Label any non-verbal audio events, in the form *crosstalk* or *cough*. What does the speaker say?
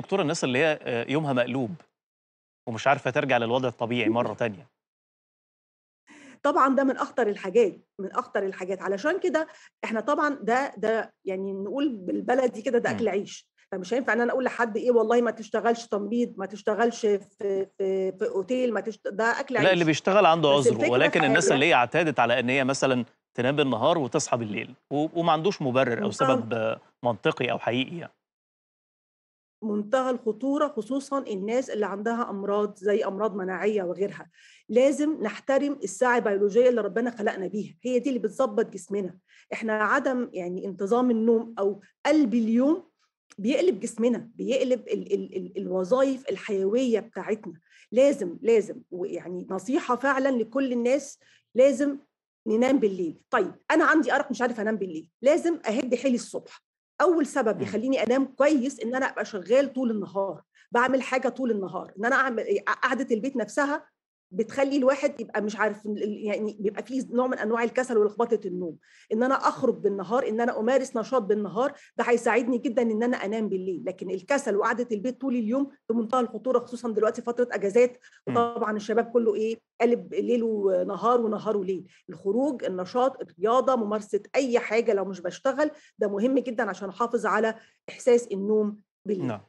دكتور الناس اللي هي آه، يومها مقلوب ومش عارفه ترجع للوضع الطبيعي مره *laughs* تانية طبعا ده من اخطر الحاجات من اخطر الحاجات علشان كده احنا طبعا ده ده يعني نقول بالبلدي كده ده إمم. اكل عيش فمش هينفع ان انا اقول لحد ايه والله ما تشتغلش تمريض ما تشتغلش في في, في اوتيل ما تشت... ده اكل عيش لا اللي بيشتغل عنده عذره ولكن الناس اللي هي اعتادت على ان هي مثلا تنام بالنهار وتصحى بالليل وما عندوش مبرر او سبب منطقي او حقيقي يعني. منتهى الخطورة خصوصا الناس اللي عندها أمراض زي أمراض مناعية وغيرها لازم نحترم الساعة البيولوجية اللي ربنا خلقنا بيها هي دي اللي بتظبط جسمنا احنا عدم يعني انتظام النوم أو قلب اليوم بيقلب جسمنا بيقلب ال ال ال الوظائف الحيوية بتاعتنا لازم لازم ويعني نصيحة فعلا لكل الناس لازم ننام بالليل طيب أنا عندي أرق مش عارف أنام بالليل لازم أهد حيلي الصبح اول سبب يخليني انام كويس ان انا ابقى شغال طول النهار بعمل حاجه طول النهار ان انا اعمل قعده البيت نفسها بتخلي الواحد يبقى مش عارف يعني بيبقى فيه نوع من انواع الكسل ولخبطه النوم ان انا اخرج بالنهار ان انا امارس نشاط بالنهار ده هيساعدني جدا ان انا انام بالليل لكن الكسل وقعده البيت طول اليوم في منتهى الخطوره خصوصا دلوقتي فتره اجازات وطبعا الشباب كله ايه قلب ليل ونهار ونهار وليل الخروج النشاط الرياضه ممارسه اي حاجه لو مش بشتغل ده مهم جدا عشان احافظ على احساس النوم بالليل نعم.